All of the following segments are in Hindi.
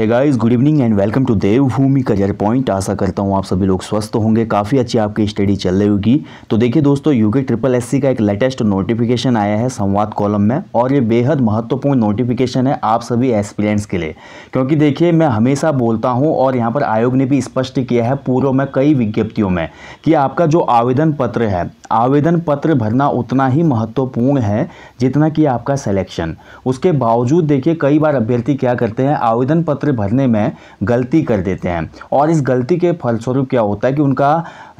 है guys good evening and welcome to Devbhoomi career point आशा करता हूँ आप सभी लोग स्वस्थ होंगे काफ़ी अच्छी आपकी स्टडी चल रही होगी तो देखिए दोस्तों यूके ट्रिपल एससी का एक लेटेस्ट नोटिफिकेशन आया है संवाद कॉलम में और ये बेहद महत्वपूर्ण नोटिफिकेशन है आप सभी एस्पिरेंट्स के लिए क्योंकि देखिए मैं हमेशा बोलता हूँ और यहाँ पर आयोग ने भी स्पष्ट किया है पूर्व में कई विज्ञप्तियों में कि आपका जो आवेदन पत्र है आवेदन पत्र भरना उतना ही महत्वपूर्ण है जितना कि आपका सिलेक्शन उसके बावजूद देखिए कई बार अभ्यर्थी क्या करते हैं आवेदन पत्र भरने में गलती कर देते हैं और इस गलती के फलस्वरूप क्या होता है कि उनका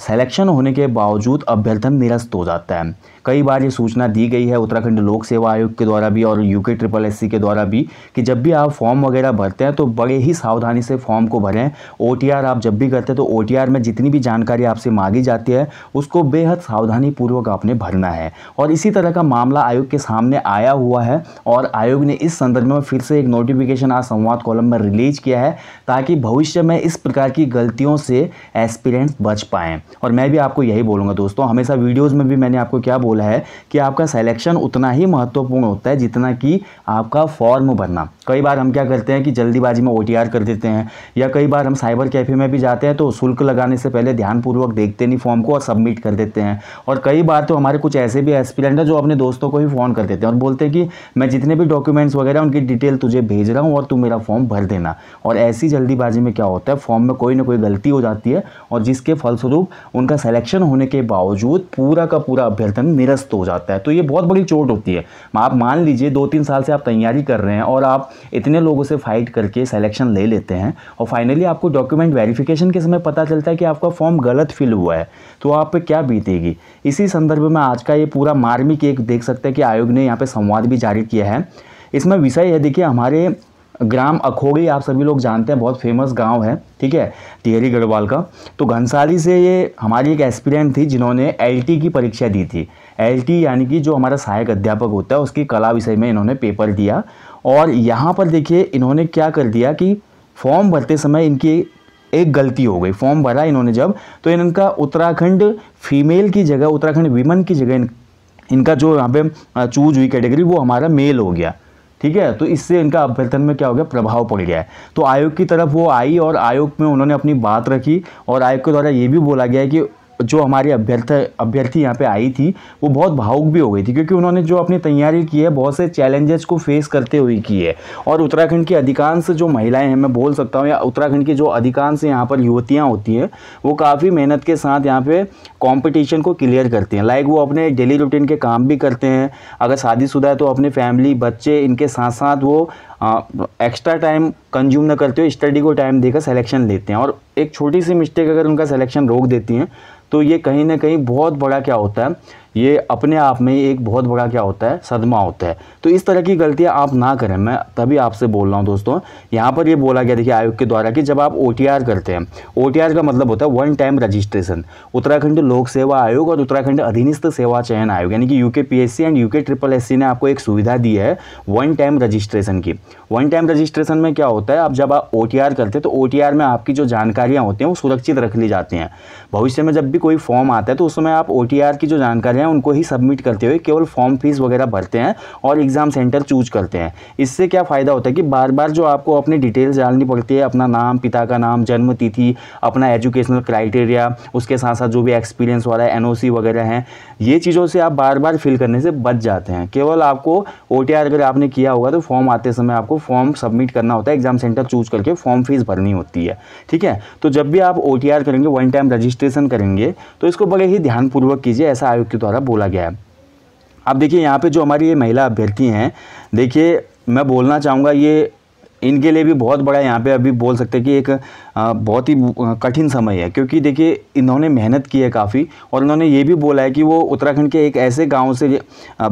सिलेक्शन होने के बावजूद अभ्यर्थन निरस्त हो जाता है कई बार ये सूचना दी गई है उत्तराखंड लोक सेवा आयोग के द्वारा भी और यूके ट्रिपल एस के द्वारा भी कि जब भी आप फॉर्म वगैरह भरते हैं तो बड़े ही सावधानी से फॉर्म को भरें ओ आप जब भी करते हैं तो ओ में जितनी भी जानकारी आपसे मांगी जाती है उसको बेहद सावधानीपूर्वक आपने भरना है और इसी तरह का मामला आयोग के सामने आया हुआ है और आयोग ने इस संदर्भ में फिर से एक नोटिफिकेशन आज संवाद कॉलम में रिलीज किया है ताकि भविष्य में इस प्रकार की गलतियों से एस्पिरेंट्स बच पाएँ और मैं भी आपको यही बोलूँगा दोस्तों हमेशा वीडियोज़ में भी मैंने आपको क्या बोला है कि आपका सिलेक्शन उतना ही महत्वपूर्ण होता है जितना कि आपका फॉर्म भरना कई बार हम क्या करते हैं कि जल्दीबाजी में ओ कर देते हैं या कई बार हम साइबर कैफ़े में भी जाते हैं तो शुल्क लगाने से पहले ध्यानपूर्वक देखते नहीं फॉर्म को और सबमिट कर देते हैं और कई बार तो हमारे कुछ ऐसे भी एस्पिरेंट हैं जो अपने दोस्तों को ही फ़ोन कर देते हैं और बोलते हैं कि मैं जितने भी डॉक्यूमेंट्स वगैरह उनकी डिटेल तुझे भेज रहा हूँ और तू मेरा फॉर्म भर देना और ऐसी जल्दीबाजी में क्या होता है फॉर्म में कोई ना कोई गलती हो जाती है और जिसके फलस्वरूप उनका सिलेक्शन होने के बावजूद पूरा का पूरा अभ्यर्थन निरस्त हो जाता है तो ये बहुत बड़ी चोट होती है आप मान लीजिए दो तीन साल से आप तैयारी कर रहे हैं और आप इतने लोगों से फाइट करके सिलेक्शन ले लेते हैं और फाइनली आपको डॉक्यूमेंट वेरिफिकेशन के समय पता चलता है कि आपका फॉर्म गलत फिल हुआ है तो आप क्या बीतेगी इसी संदर्भ में आज का ये पूरा मार्मिक एक देख सकते हैं कि आयोग ने यहाँ पर संवाद भी जारी किया है इसमें विषय है देखिए हमारे ग्राम अखोगी आप सभी लोग जानते हैं बहुत फेमस गांव है ठीक है टिहरी गढ़वाल का तो घनसाली से ये हमारी एक एस्पिरेंट थी जिन्होंने एलटी की परीक्षा दी थी एलटी यानी कि जो हमारा सहायक अध्यापक होता है उसकी कला विषय में इन्होंने पेपर दिया और यहाँ पर देखिए इन्होंने क्या कर दिया कि फॉर्म भरते समय इनकी एक गलती हो गई फॉर्म भरा इन्होंने जब तो इनका उत्तराखंड फीमेल की जगह उत्तराखंड वीमन की जगह इन, इनका जो यहाँ पे चूज हुई कैटेगरी वो हमारा मेल हो गया ठीक है तो इससे इनका अभ्यर्थन में क्या हो गया प्रभाव पड़ गया है तो आयोग की तरफ वो आई और आयोग में उन्होंने अपनी बात रखी और आयोग के द्वारा ये भी बोला गया है कि जो हमारी अभ्यर्थ अभ्यर्थी यहाँ पे आई थी वो बहुत भावुक भी हो गई थी क्योंकि उन्होंने जो अपनी तैयारी की है बहुत से चैलेंजेस को फेस करते हुए की है और उत्तराखंड की अधिकांश जो महिलाएं हैं मैं बोल सकता हूँ या उत्तराखंड की जो अधिकांश यहाँ पर युवतियाँ होती हैं वो काफ़ी मेहनत के साथ यहाँ पर कॉम्पिटिशन को क्लियर करती हैं लाइक वो अपने डेली रूटीन के काम भी करते हैं अगर शादीशुदा है तो अपने फैमिली बच्चे इनके साथ साथ वो एक्स्ट्रा टाइम कंज्यूम ना करते हुए स्टडी को टाइम देकर सिलेक्शन लेते हैं और एक छोटी सी मिस्टेक अगर उनका सिलेक्शन रोक देती हैं तो ये कहीं ना कहीं बहुत बड़ा क्या होता है ये अपने आप में एक बहुत बड़ा क्या होता है सदमा होता है तो इस तरह की गलतियाँ आप ना करें मैं तभी आपसे बोल रहा हूँ दोस्तों यहाँ पर ये बोला गया देखिए आयोग के द्वारा कि जब आप ओ करते हैं ओ का मतलब होता है वन टाइम रजिस्ट्रेशन उत्तराखंड लोक सेवा आयोग और उत्तराखंड अधीनस्थ सेवा चयन आयोग यानी कि UPSC and U triple S ने आपको एक सुविधा दी है वन टाइम रजिस्ट्रेशन की वन टाइम रजिस्ट्रेशन में क्या होता है आप जब आप ओ करते हैं तो ओ में आपकी जो जानकारियाँ होती हैं वो सुरक्षित रख ली जाती हैं भविष्य में जब भी कोई फॉर्म आता है तो उस समय आप ओ की जो जानकारी है उनको ही सबमिट करते हुए केवल फॉर्म फीस वगैरह भरते हैं और एग्ज़ाम सेंटर चूज करते हैं इससे क्या फ़ायदा होता है कि बार बार जो आपको अपनी डिटेल्स डालनी पड़ती है अपना नाम पिता का नाम जन्म तिथि अपना एजुकेशनल क्राइटेरिया उसके साथ साथ जो भी एक्सपीरियंस वाला है एन वगैरह हैं ये चीज़ों से आप बार बार फिल करने से बच जाते हैं केवल आपको ओ अगर आपने किया होगा तो फॉर्म आते समय आपको फॉर्म सबमिट करना होता है एग्ज़ाम सेंटर चूज करके फॉर्म फीस भरनी होती है ठीक है तो जब भी आप ओ करेंगे वन टाइम रजिस्टर रजिस्ट्रेशन करेंगे तो इसको बड़े ही ध्यानपूर्वक कीजिए ऐसा आयोग के द्वारा बोला गया है अब देखिए यहाँ पे जो हमारी ये महिला अभ्यर्थी हैं देखिए मैं बोलना चाहूँगा ये इनके लिए भी बहुत बड़ा यहाँ पे अभी बोल सकते हैं कि एक बहुत ही कठिन समय है क्योंकि देखिए इन्होंने मेहनत की है काफ़ी और इन्होंने ये भी बोला है कि वो उत्तराखंड के एक ऐसे गांव से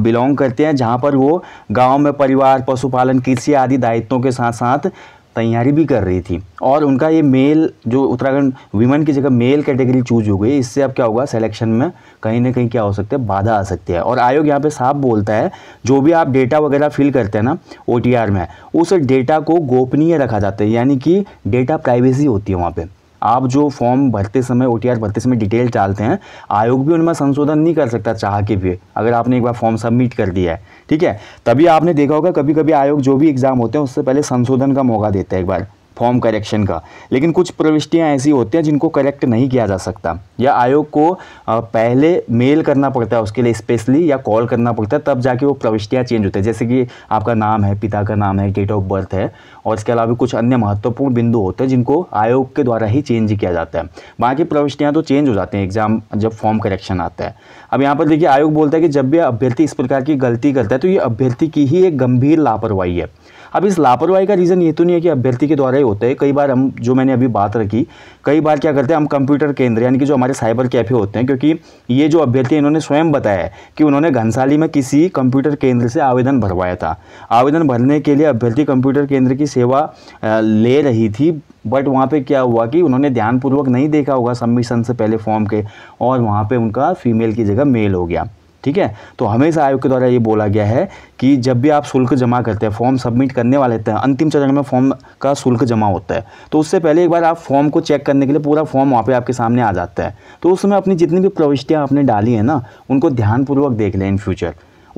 बिलोंग करते हैं जहाँ पर वो गांव में परिवार पशुपालन कृषि आदि दायित्वों के साथ साथ तैयारी भी कर रही थी और उनका ये मेल जो उत्तराखंड वीमेन की जगह मेल कैटेगरी चूज हो गई इससे अब क्या होगा सिलेक्शन में कहीं ना कहीं क्या हो सकता है बाधा आ सकती है और आयोग यहाँ पे साफ बोलता है जो भी आप डेटा वगैरह फिल करते हैं ना ओ में उस डेटा को गोपनीय रखा जाता है यानी कि डेटा प्राइवेसी होती है वहाँ पर आप जो फॉर्म भरते समय ओ भरते समय डिटेल डालते हैं आयोग भी उनमें संशोधन नहीं कर सकता चाह के भी अगर आपने एक बार फॉर्म सबमिट कर दिया है ठीक है तभी आपने देखा होगा कभी कभी आयोग जो भी एग्ज़ाम होते हैं उससे पहले संशोधन का मौका देता है एक बार फॉर्म करेक्शन का लेकिन कुछ प्रविष्टियाँ ऐसी होती हैं जिनको करेक्ट नहीं किया जा सकता या आयोग को पहले मेल करना पड़ता है उसके लिए स्पेशली या कॉल करना पड़ता है तब जाके वो प्रविष्टियाँ चेंज होती है जैसे कि आपका नाम है पिता का नाम है डेट ऑफ बर्थ है और इसके अलावा कुछ अन्य महत्वपूर्ण बिंदु होते हैं जिनको आयोग के द्वारा ही चेंज किया जाता है बाकी प्रविष्टियाँ तो चेंज हो जाती हैं एग्जाम जब फॉर्म करेक्शन आता है अब यहाँ पर देखिए आयोग बोलता है कि जब भी अभ्यर्थी इस प्रकार की गलती करता है तो ये अभ्यर्थी की ही एक गंभीर लापरवाही है अब इस लापरवाही का रीज़न ये तो नहीं है कि अभ्यर्थी के द्वारा ही होता है कई बार हम जो मैंने अभी बात रखी कई बार क्या करते हैं हम कंप्यूटर केंद्र यानी कि जो हमारे साइबर कैफ़े होते हैं क्योंकि ये जो अभ्यर्थी इन्होंने स्वयं बताया कि उन्होंने घनसाली में किसी कंप्यूटर केंद्र से आवेदन भरवाया था आवेदन भरने के लिए अभ्यर्थी कंप्यूटर केंद्र की सेवा ले रही थी बट वहाँ पे क्या हुआ कि उन्होंने ध्यानपूर्वक नहीं देखा होगा सबमिशन से पहले फॉर्म के और वहाँ पे उनका फीमेल की जगह मेल हो गया ठीक है तो हमेशा आयोग के द्वारा ये बोला गया है कि जब भी आप शुल्क जमा करते हैं फॉर्म सबमिट करने वाले होते हैं अंतिम चरण में फॉर्म का शुल्क जमा होता है तो उससे पहले एक बार आप फॉर्म को चेक करने के लिए पूरा फॉर्म वहाँ पे आपके सामने आ जाता है तो उसमें अपनी जितनी भी प्रविष्टियाँ आपने डाली हैं ना उनको ध्यानपूर्वक देख लें इन फ्यूचर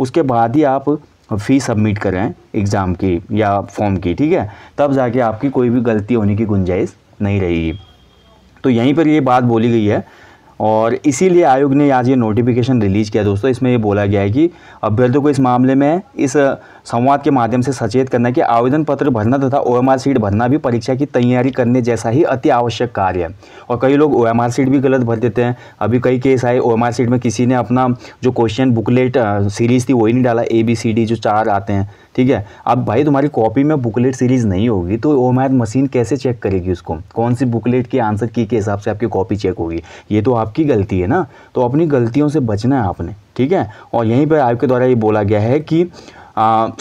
उसके बाद ही आप फ़ी सबमिट करें एग्ज़ाम की या फॉर्म की ठीक है तब जाके आपकी कोई भी गलती होने की गुंजाइश नहीं रहेगी तो यहीं पर ये बात बोली गई है और इसीलिए आयोग ने आज ये नोटिफिकेशन रिलीज़ किया दोस्तों इसमें ये बोला गया है कि अभ्यर्थियों को इस मामले में इस संवाद के माध्यम से सचेत करना कि आवेदन पत्र भरना तथा ओ सीट भरना भी परीक्षा की तैयारी करने जैसा ही अति आवश्यक कार्य है और कई लोग ओ सीट भी गलत भर देते हैं अभी कई केस आए ओ सीट में किसी ने अपना जो क्वेश्चन बुकलेट सीरीज़ थी वही नहीं डाला ए बी सी डी जो चार आते हैं ठीक है अब भाई तुम्हारी कॉपी में बुकलेट सीरीज़ नहीं होगी तो ओ मशीन कैसे चेक करेगी उसको कौन सी बुकलेट के आंसर की के हिसाब से आपकी कॉपी चेक होगी ये तो आपकी गलती है ना तो अपनी गलतियों से बचना है आपने ठीक है और यहीं पर आपके द्वारा ये बोला गया है कि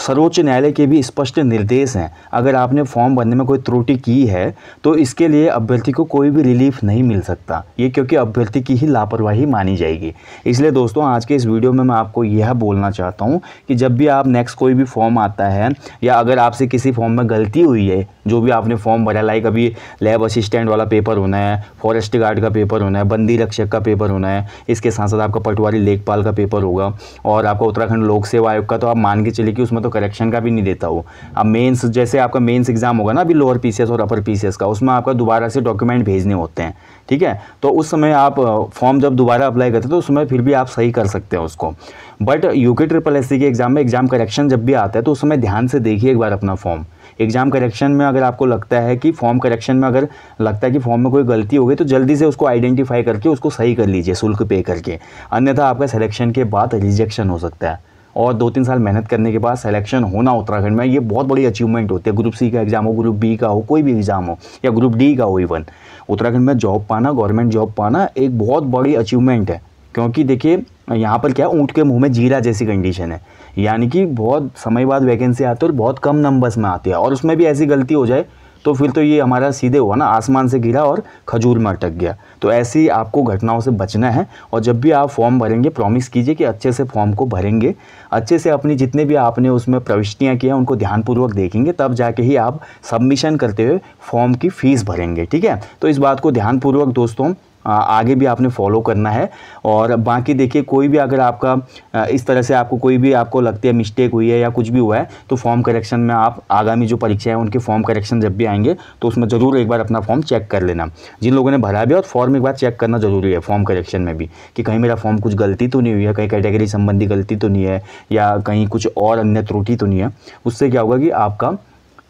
सर्वोच्च न्यायालय के भी स्पष्ट निर्देश हैं अगर आपने फॉर्म भरने में कोई त्रुटि की है तो इसके लिए अभ्यर्थी को कोई भी रिलीफ नहीं मिल सकता ये क्योंकि अभ्यर्थी की ही लापरवाही मानी जाएगी इसलिए दोस्तों आज के इस वीडियो में मैं आपको यह बोलना चाहता हूँ कि जब भी आप नेक्स्ट कोई भी फॉर्म आता है या अगर आपसे किसी फॉर्म में गलती हुई है जो भी आपने फॉर्म भरा लाइक अभी लैब असिस्टेंट वाला पेपर होना है फॉरेस्ट गार्ड का पेपर होना है बंदी रक्षक का पेपर होना है इसके साथ साथ आपका पटवारी लेखपाल का पेपर होगा और आपका उत्तराखंड लोक सेवा आयोग का तो आप मान के चले कि उसमें तो करेक्शन का भी नहीं देता हो अब मेन्स जैसे आपका मेन्स एग्जाम होगा ना अभी लोअर पी और अपर पी का उसमें आपका दोबारा से डॉक्यूमेंट भेजने होते हैं ठीक है तो उस समय आप फॉर्म जब दोबारा अप्लाई करते हो तो उस समय फिर भी आप सही कर सकते हैं उसको बट यूके ट्रिपल एस के एग्ज़ाम में एग्ज़ाम करेक्शन जब भी आता है तो उस समय ध्यान से देखिए एक बार अपना फॉर्म एग्ज़ाम करेक्शन में अगर आपको लगता है कि फॉर्म करेक्शन में अगर लगता है कि फॉर्म में कोई गलती हो गई तो जल्दी से उसको आइडेंटिफाई करके उसको सही कर लीजिए शुल्क पे करके अन्यथा आपका सिलेक्शन के बाद रिजेक्शन हो सकता है और दो तीन साल मेहनत करने के बाद सिलेक्शन होना उत्तराखंड में ये बहुत बड़ी अचीवमेंट होती है ग्रुप सी का एग्ज़ाम हो ग्रुप बी का हो कोई भी एग्ज़ाम हो या ग्रुप डी का हो इवन उत्तराखंड में जॉब पाना गवर्नमेंट जॉब पाना एक बहुत बड़ी अचीवमेंट है क्योंकि देखिए यहाँ पर क्या है ऊँट के मुँह में जीरा जैसी कंडीशन है यानी कि बहुत समय बाद वैकेंसी आती है और बहुत कम नंबर्स में आती है और उसमें भी ऐसी गलती हो जाए तो फिर तो ये हमारा सीधे हुआ ना आसमान से गिरा और खजूर में अटक गया तो ऐसी आपको घटनाओं से बचना है और जब भी आप फॉर्म भरेंगे प्रॉमिस कीजिए कि अच्छे से फॉर्म को भरेंगे अच्छे से अपनी जितने भी आपने उसमें प्रविष्टियाँ की हैं उनको ध्यानपूर्वक देखेंगे तब जाके ही आप सबमिशन करते हुए फॉर्म की फ़ीस भरेंगे ठीक है तो इस बात को ध्यानपूर्वक दोस्तों आगे भी आपने फॉलो करना है और बाकी देखिए कोई भी अगर आपका इस तरह से आपको कोई भी आपको लगती है मिस्टेक हुई है या कुछ भी हुआ है तो फॉर्म करेक्शन में आप आगामी जो परीक्षा है उनके फॉर्म करेक्शन जब भी आएंगे तो उसमें ज़रूर एक बार अपना फॉर्म चेक कर लेना जिन लोगों ने भरा भी और फॉर्म एक बार चेक करना ज़रूरी है फॉर्म करेक्शन में भी कि कहीं मेरा फॉर्म कुछ गलती तो नहीं हुई है कहीं कैटेगरी संबंधी गलती तो नहीं है या कहीं कुछ और अन्य त्रुटि तो नहीं है उससे क्या होगा कि आपका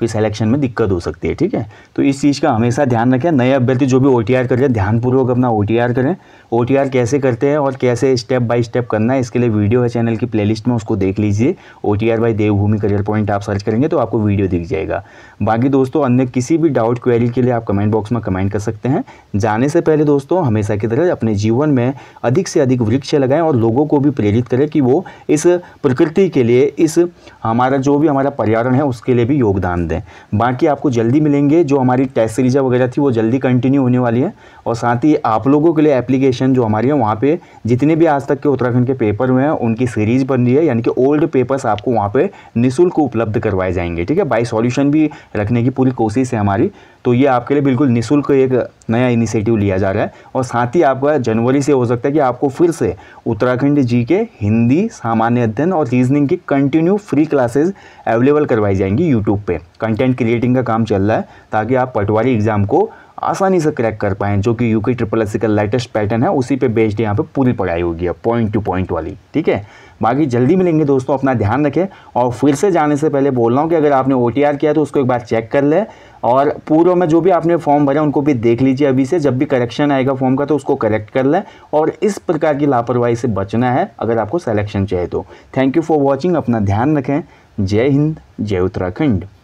फिर सिलेक्शन में दिक्कत हो सकती है ठीक है तो इस चीज़ का हमेशा ध्यान रखें नए अभ्यर्थी जो भी ओ टी आर करें ध्यानपूर्वक अपना ओ टी आर करें ओ टी आर कैसे करते हैं और कैसे स्टेप बाय स्टेप करना है इसके लिए वीडियो है चैनल की प्लेलिस्ट में उसको देख लीजिए O T R by Devbhoomi career point आप सर्च करेंगे तो आपको वीडियो दिख जाएगा बाकी दोस्तों अन्य किसी भी डाउट क्वेरी के लिए आप कमेंट बॉक्स में कमेंट कर सकते हैं जाने से पहले दोस्तों हमेशा की तरह अपने जीवन में अधिक से अधिक वृक्ष लगाएं और लोगों को भी प्रेरित करें कि वो इस प्रकृति के लिए इस हमारा जो भी हमारा पर्यावरण है उसके लिए भी योगदान दें बाकी आपको जल्दी मिलेंगे जो हमारी टेस्ट सीरीजा वगैरह थी वो जल्दी कंटिन्यू होने वाली है और साथ ही आप लोगों के लिए एप्लीकेशन जो हमारी है वहाँ पे जितने भी आज तक के उत्तराखंड के पेपर हुए हैं उनकी सीरीज बन रही है यानी कि ओल्ड पेपर्स आपको वहाँ पर निःशुल्क उपलब्ध करवाए जाएंगे ठीक है बाई सॉल्यूशन भी रखने की पूरी कोशिश है हमारी तो ये आपके लिए बिल्कुल निःशुल्क एक नया इनिशिएटिव लिया जा रहा है और साथ ही आपका जनवरी से हो सकता है कि आपको फिर से उत्तराखंड जी के हिंदी सामान्य अध्ययन और रीजनिंग की कंटिन्यू फ्री क्लासेज अवेलेबल करवाई जाएंगी यूट्यूब पर कंटेंट क्रिएटिंग का काम चल रहा है ताकि आप पटवारी एग्ज़ाम को आसानी से क्रैक कर पाएँ जो कि यू के ट्रिपल एस का लेटेस्ट पैटर्न है उसी पे बेस्ड यहाँ पे पूरी पढ़ाई होगी है पॉइंट टू पॉइंट वाली ठीक है बाकी जल्दी मिलेंगे दोस्तों अपना ध्यान रखें और फिर से जाने से पहले बोल रहा हूँ कि अगर आपने ओ किया तो उसको एक बार चेक कर लें और पूर्व में जो भी आपने फॉर्म भरा उनको भी देख लीजिए अभी से जब भी करेक्शन आएगा फॉर्म का तो उसको करेक्ट कर लें और इस प्रकार की लापरवाही से बचना है अगर आपको सेलेक्शन चाहिए तो थैंक यू फॉर वॉचिंग अपना ध्यान रखें जय हिंद जय उत्तराखंड